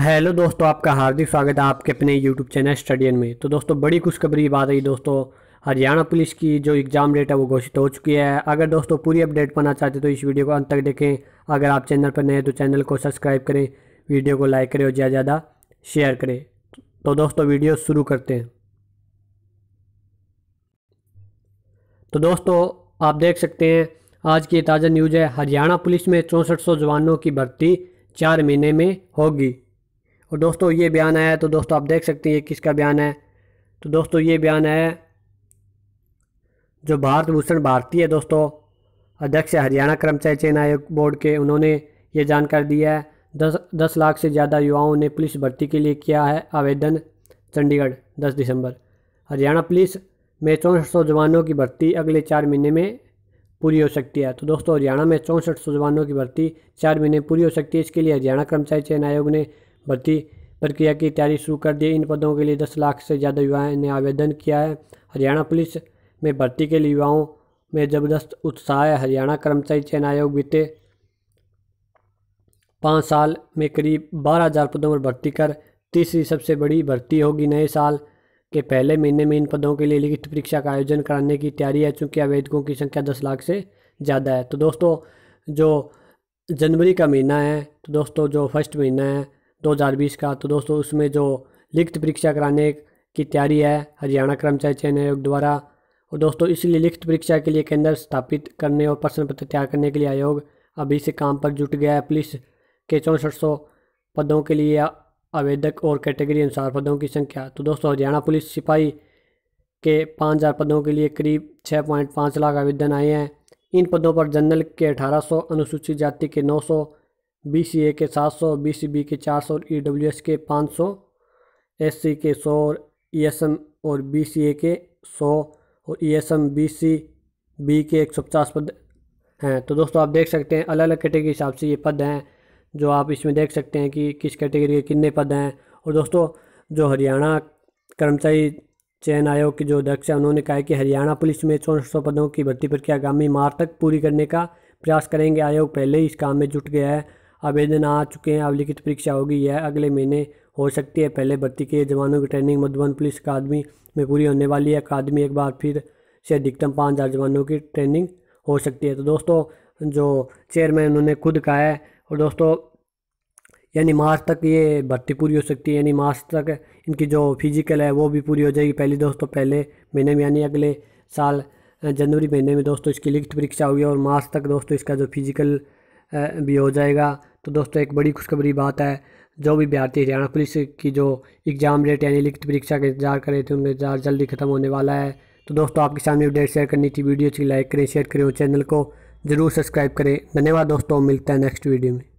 hello दोस्तों आपका हार्दिक स्वागत है आपके अपने यूट्यूब चैनल स्टडियन में तो दोस्तों बड़ी खुशखबरी बात आई दोस्तों हरियाणा पुलिस की जो एग्ज़ाम डेट है वो घोषित हो चुकी है अगर दोस्तों पूरी अपडेट पाना चाहते तो इस वीडियो को अंत तक देखें अगर आप चैनल पर नए हैं तो चैनल को सब्सक्राइब करें वीडियो को लाइक करें और ज़्यादा ज़्यादा शेयर करें तो दोस्तों वीडियो शुरू करते हैं तो दोस्तों आप देख सकते हैं आज की ताज़ा न्यूज़ है हरियाणा पुलिस में चौंसठ जवानों की भर्ती चार महीने में होगी और दोस्तों ये बयान आया तो दोस्तों आप देख सकते हैं किसका बयान है तो दोस्तों ये बयान है जो भारत भूषण भारती है दोस्तों अध्यक्ष हरियाणा कर्मचारी चयन आयोग बोर्ड के उन्होंने ये जानकारी दी है दस दस लाख से ज़्यादा युवाओं ने पुलिस भर्ती के लिए किया है आवेदन चंडीगढ़ दस दिसंबर हरियाणा पुलिस में चौंसठ सौ जवानों की भर्ती अगले चार महीने में पूरी हो सकती है तो दोस्तों हरियाणा में चौंसठ सौ जवानों की भर्ती चार महीने पूरी हो सकती है इसके लिए हरियाणा कर्मचारी चयन आयोग ने भर्ती प्रक्रिया की तैयारी शुरू कर दी इन पदों के लिए दस लाख से ज़्यादा युवाओं ने आवेदन किया है हरियाणा पुलिस में भर्ती के लिए युवाओं में ज़बरदस्त उत्साह है हरियाणा कर्मचारी चयन आयोग बीते पाँच साल में करीब बारह हज़ार पदों पर भर्ती कर तीसरी सबसे बड़ी भर्ती होगी नए साल के पहले महीने में इन पदों के लिए लिखित परीक्षा का आयोजन कराने की तैयारी है चूँकि आवेदकों की संख्या दस लाख से ज़्यादा है तो दोस्तों जो जनवरी का महीना है तो दोस्तों जो फर्स्ट महीना है 2020 का तो दोस्तों उसमें जो लिखित परीक्षा कराने की तैयारी है हरियाणा कर्मचारी चयन आयोग द्वारा और दोस्तों इसलिए लिखित परीक्षा के लिए केंद्र स्थापित करने और प्रश्न पत्र तैयार करने के लिए आयोग अभी से काम पर जुट गया है पुलिस के चौंसठ सौ पदों के लिए आवेदक और कैटेगरी अनुसार पदों की संख्या तो दोस्तों हरियाणा पुलिस सिपाही के पाँच हज़ार पदों के लिए करीब छः पॉइंट पाँच लाख आवेदन आए हैं इन पदों पर जनरल के अठारह सौ अनुसूचित जाति के नौ सौ बी सी ए के सात सौ बी सी बी के चार सौ और ई डब्ल्यू एस के पाँच सौ एस सी के सौ और ई एस एम और बी सी ए के सौ और E S M B C B के एक सौ पचास पद हैं तो दोस्तों आप देख सकते हैं अलग अलग कैटेगरी के हिसाब से ये पद हैं जो आप इसमें देख सकते हैं कि किस कैटेगरी के कितने पद हैं और दोस्तों जो हरियाणा कर्मचारी चयन आयोग के जो अध्यक्ष हैं उन्होंने कहा है कि हरियाणा पुलिस में चौंसठ सौ पदों की भर्ती प्रक्रिया आगामी मार्च तक पूरी करने का प्रयास करेंगे आयोग पहले ही इस काम में जुट गया है आवेदन आ चुके हैं अब लिखित परीक्षा होगी यह अगले महीने हो सकती है पहले भर्ती के जवानों की ट्रेनिंग मधुबन पुलिस अकादमी में पूरी होने वाली है अकादमी एक बार फिर से अधिकतम पाँच हज़ार जवानों की ट्रेनिंग हो सकती है तो दोस्तों जो चेयरमैन उन्होंने खुद कहा है और दोस्तों यानी मार्च तक ये भर्ती पूरी हो सकती है यानी मार्च तक इनकी जो फिजिकल है वो भी पूरी हो जाएगी पहले दोस्तों पहले महीने में यानी अगले साल जनवरी महीने में दोस्तों इसकी लिखित परीक्षा होगी और मार्च तक दोस्तों इसका जो फिजिकल भी हो जाएगा तो दोस्तों एक बड़ी खुशखबरी बात है जो भी भारतीय हरियाणा पुलिस की जो एग्ज़ाम डेट यानी लिखित परीक्षा का इंतजार कर रहे थे उनका इंतजार जल्दी खत्म होने वाला है तो दोस्तों आपके सामने अपडेट शेयर करनी थी वीडियो अच्छी तो लाइक करें शेयर करें और चैनल को ज़रूर सब्सक्राइब करें धन्यवाद दोस्तों मिलता है नेक्स्ट वीडियो में